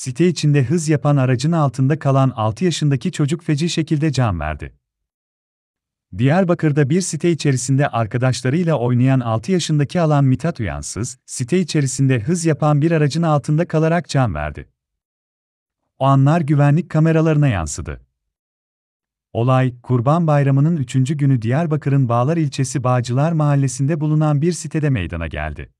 site içinde hız yapan aracın altında kalan 6 yaşındaki çocuk feci şekilde can verdi. Diyarbakır'da bir site içerisinde arkadaşlarıyla oynayan 6 yaşındaki Alan Mitat Uyansız, site içerisinde hız yapan bir aracın altında kalarak can verdi. O anlar güvenlik kameralarına yansıdı. Olay, Kurban Bayramı'nın 3. günü Diyarbakır'ın Bağlar ilçesi Bağcılar Mahallesi'nde bulunan bir sitede meydana geldi.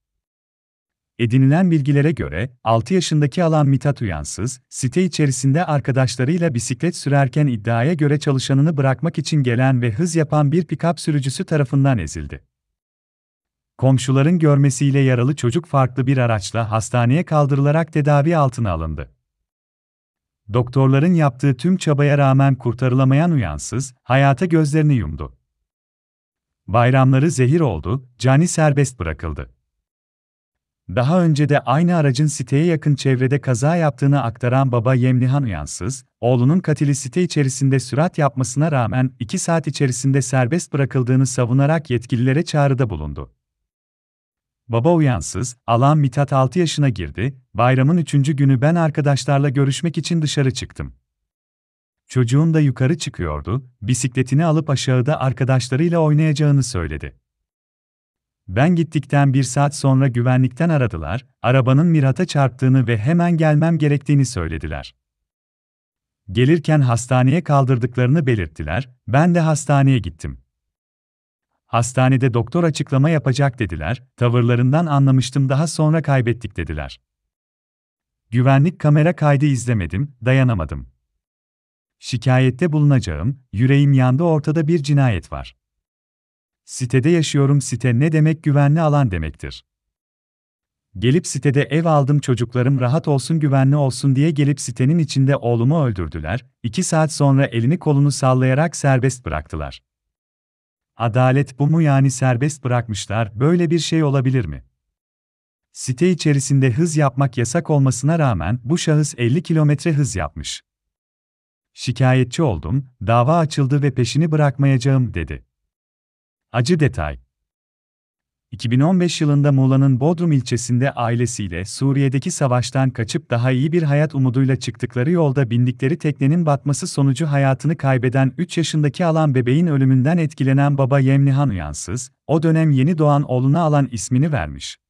Edinilen bilgilere göre, 6 yaşındaki alan Mithat Uyansız, site içerisinde arkadaşlarıyla bisiklet sürerken iddiaya göre çalışanını bırakmak için gelen ve hız yapan bir pikap sürücüsü tarafından ezildi. Komşuların görmesiyle yaralı çocuk farklı bir araçla hastaneye kaldırılarak tedavi altına alındı. Doktorların yaptığı tüm çabaya rağmen kurtarılamayan uyansız, hayata gözlerini yumdu. Bayramları zehir oldu, cani serbest bırakıldı. Daha önce de aynı aracın siteye yakın çevrede kaza yaptığını aktaran baba Yemlihan Uyansız, oğlunun katili site içerisinde sürat yapmasına rağmen 2 saat içerisinde serbest bırakıldığını savunarak yetkililere çağrıda bulundu. Baba Uyansız, alan Mitat 6 yaşına girdi, bayramın 3. günü ben arkadaşlarla görüşmek için dışarı çıktım. Çocuğun da yukarı çıkıyordu, bisikletini alıp aşağıda arkadaşlarıyla oynayacağını söyledi. Ben gittikten bir saat sonra güvenlikten aradılar, arabanın Mirat'a çarptığını ve hemen gelmem gerektiğini söylediler. Gelirken hastaneye kaldırdıklarını belirttiler, ben de hastaneye gittim. Hastanede doktor açıklama yapacak dediler, tavırlarından anlamıştım daha sonra kaybettik dediler. Güvenlik kamera kaydı izlemedim, dayanamadım. Şikayette bulunacağım, yüreğim yandı ortada bir cinayet var. Sitede yaşıyorum site ne demek güvenli alan demektir. Gelip sitede ev aldım çocuklarım rahat olsun güvenli olsun diye gelip sitenin içinde oğlumu öldürdüler, iki saat sonra elini kolunu sallayarak serbest bıraktılar. Adalet bu mu yani serbest bırakmışlar, böyle bir şey olabilir mi? Site içerisinde hız yapmak yasak olmasına rağmen bu şahıs 50 kilometre hız yapmış. Şikayetçi oldum, dava açıldı ve peşini bırakmayacağım dedi. Acı detay. 2015 yılında Muğla'nın Bodrum ilçesinde ailesiyle Suriye'deki savaştan kaçıp daha iyi bir hayat umuduyla çıktıkları yolda bindikleri teknenin batması sonucu hayatını kaybeden 3 yaşındaki alan bebeğin ölümünden etkilenen baba Yemlihan Uyansız, o dönem yeni doğan oğluna alan ismini vermiş.